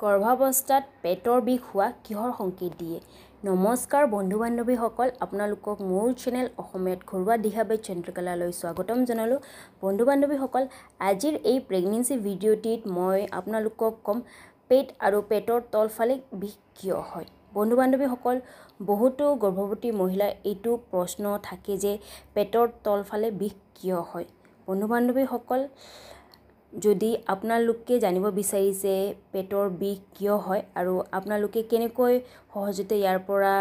গৰ্ভাৱস্থাত পেটৰ বিষ হোৱা কিহৰ সংকেত দিয়ে নমস্কাৰ বন্ধু বান্ধৱীসকল আপোনালোকক মোৰ চেনেল অসমীয়াত ঘৰুৱা দিহাবাই চন্দ্ৰকলালৈ স্বাগতম জনালোঁ বন্ধু বান্ধৱীসকল আজিৰ এই প্ৰেগনেঞ্চি ভিডিঅ'টিত মই আপোনালোকক ক'ম পেট আৰু পেটৰ তলফালে বিষ কিয় হয় বন্ধু বান্ধৱীসকল বহুতো গৰ্ভৱতী মহিলাৰ এইটো প্ৰশ্ন থাকে যে পেটৰ তলফালে বিষ কিয় হয় বন্ধু বান্ধৱীসকল যদি আপোনালোকে জানিব বিচাৰিছে পেটৰ বিষ কিয় হয় আৰু আপোনালোকে কেনেকৈ সহজতে ইয়াৰ পৰা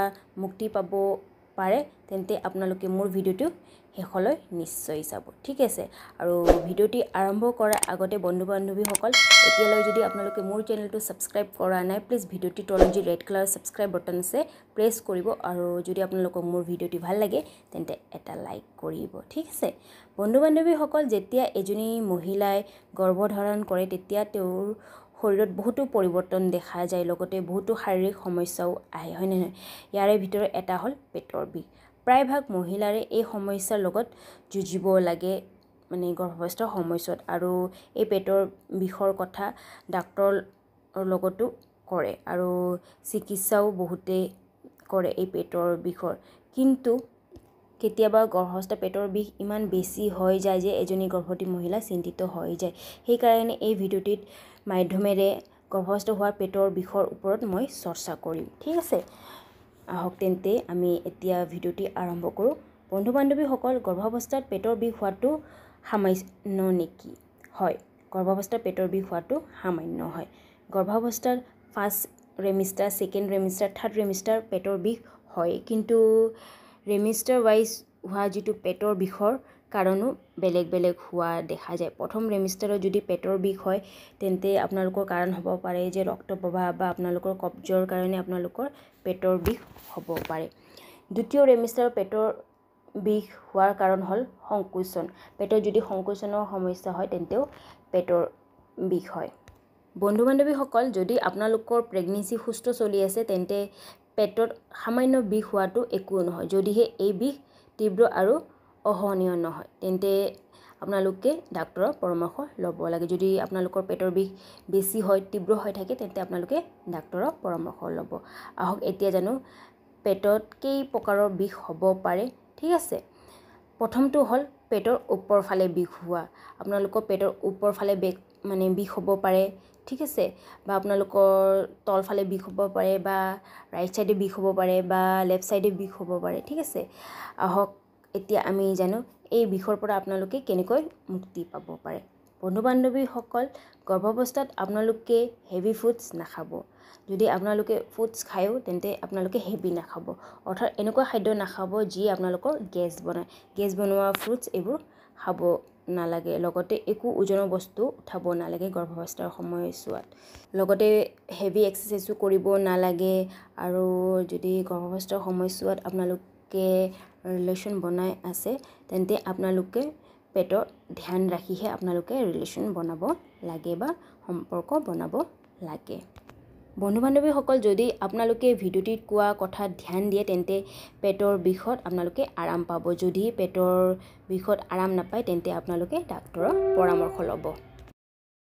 মুক্তি পাব পাৰে তেন্তে আপোনালোকে মোৰ ভিডিঅ'টো শেষলৈ নিশ্চয় চাব ঠিক আছে আৰু ভিডিঅ'টি আৰম্ভ কৰাৰ আগতে বন্ধু বান্ধৱীসকল এতিয়ালৈ যদি আপোনালোকে মোৰ চেনেলটো ছাবস্ক্ৰাইব কৰা নাই প্লিজ ভিডিঅ'টি তলত যি ৰেড কালাৰ ছাবস্ক্ৰাইব বটন আছে প্ৰেছ কৰিব আৰু যদি আপোনালোকক মোৰ ভিডিঅ'টি ভাল লাগে তেন্তে এটা লাইক কৰিব ঠিক আছে বন্ধু বান্ধৱীসকল যেতিয়া এজনী মহিলাই গৰ্ভধাৰণ কৰে তেতিয়া তেওঁৰ শৰীৰত বহুতো পৰিৱৰ্তন দেখা যায় লগতে বহুতো শাৰীৰিক সমস্যাও আহে হয়নে নহয় ইয়াৰে ভিতৰত এটা হ'ল পেটৰ বিষ প্ৰায়ভাগ মহিলাৰে এই সমস্যাৰ লগত যুঁজিব লাগে মানে গৰ্ভাৱস্থাৰ সময়ছোৱাত আৰু এই পেটৰ বিষৰ কথা ডাক্তৰৰ লগতো কৰে আৰু চিকিৎসাও বহুতেই কৰে এই পেটৰ বিষৰ কিন্তু কেতিয়াবা গৰ্ভস্থ পেটৰ বিষ ইমান বেছি হৈ যায় যে এজনী গৰ্ভৱতী মহিলা চিন্তিত হৈ যায় সেইকাৰণে এই ভিডিঅ'টিত মাধ্যমেৰে গৰ্ভস্থ হোৱা পেটৰ বিষৰ ওপৰত মই চৰ্চা কৰিম ঠিক আছে আহক তেন্তে আমি এতিয়া ভিডিঅ'টি আৰম্ভ কৰোঁ বন্ধু বান্ধৱীসকল গৰ্ভাৱস্থাত পেটৰ বিষ হোৱাটো সামান্য নেকি হয় গৰ্ভাৱস্থাত পেটৰ বিষ হোৱাটো সামান্য হয় গৰ্ভাৱস্থাত first trimester second trimester third trimester পেটৰ বিষ হয় কিন্তু ৰেমিষ্টাৰ ৱাইজ হোৱা যিটো পেটৰ বিষৰ কাৰণো বেলেগ বেলেগ হোৱা দেখা যায় প্ৰথম ৰেমিষ্টাৰত যদি পেটৰ বিষ হয় তেন্তে আপোনালোকৰ কাৰণ হ'ব পাৰে যে ৰক্তপ্ৰৱাহ বা আপোনালোকৰ কব্জৰ কাৰণে আপোনালোকৰ পেটৰ বিষ হ'ব পাৰে দ্বিতীয় ৰেমিষ্টাৰ পেটৰ বিষ হোৱাৰ কাৰণ হ'ল সংকোচন পেটত যদি সংকোচনৰ সমস্যা হয় তেন্তেও পেটৰ বিষ হয় বন্ধু বান্ধৱীসকল যদি আপোনালোকৰ প্ৰেগনেঞ্চি সুস্থ চলি আছে তেন্তে পেটত সামান্য বিষ হোৱাটো একো নহয় যদিহে এই বিষ তীব্ৰ আৰু অসহনীয় নহয় তেন্তে আপোনালোকে ডাক্তৰৰ পৰামৰ্শ ল'ব লাগে যদি আপোনালোকৰ পেটৰ বিষ বেছি হয় তীব্ৰ হৈ থাকে তেন্তে আপোনালোকে ডাক্তৰৰ পৰামৰ্শ ল'ব আহক এতিয়া জানো পেটত কেই প্ৰকাৰৰ বিষ হ'ব পাৰে ঠিক আছে প্ৰথমটো হ'ল পেটৰ ফালে বিষ হোৱা আপোনালোকৰ পেটৰ ফালে বেগ মানে বিষ হ'ব পাৰে ঠিক আছে বা আপোনালোকৰ তলফালে বিষ হ'ব পাৰে বা ৰাইট ছাইডে বিষ হ'ব পাৰে বা লেফ্ট ছাইডে বিষ হ'ব পাৰে ঠিক আছে আহক এতিয়া আমি জানো এই বিষৰ পৰা আপোনালোকে কেনেকৈ মুক্তি পাব পাৰে বন্ধু বান্ধৱীসকল গৰ্ভাৱস্থাত আপোনালোকে হেভি ফুডছ নাখাব যদি আপোনালোকে ফুডছ খায়ো তেন্তে আপোনালোকে হেভি নাখাব অৰ্থাৎ এনেকুৱা খাদ্য নাখাব যি আপোনালোকৰ গেছ বনায় গেছ বনোৱা ফ্ৰুটছ এইবোৰ খাব নালাগে লগতে একো ওজনৰ বস্তু উঠাব নালাগে গৰ্ভাৱস্থাৰ সময়ছোৱাত লগতে হেভি এক্সাৰচাইজো কৰিব নালাগে আৰু যদি গৰ্ভাৱস্থাৰ সময়ছোৱাত আপোনালোকে ৰিলেশ্যন বনাই আছে তেন্তে আপোনালোকে পেটৰ ধ্যান ৰাখিহে আপোনালোকে ৰিলেশ্যন বনাব লাগে বা সম্পৰ্ক বনাব লাগে বন্ধু বান্ধৱীসকল যদি আপোনালোকে ভিডিঅ'টিত কোৱা কথাত ধ্যান দিয়ে তেন্তে পেটৰ বিষত আপোনালোকে আৰাম পাব যদি পেটৰ বিষত আৰাম নাপায় তেন্তে আপোনালোকে ডাক্তৰৰ পৰামৰ্শ ল'ব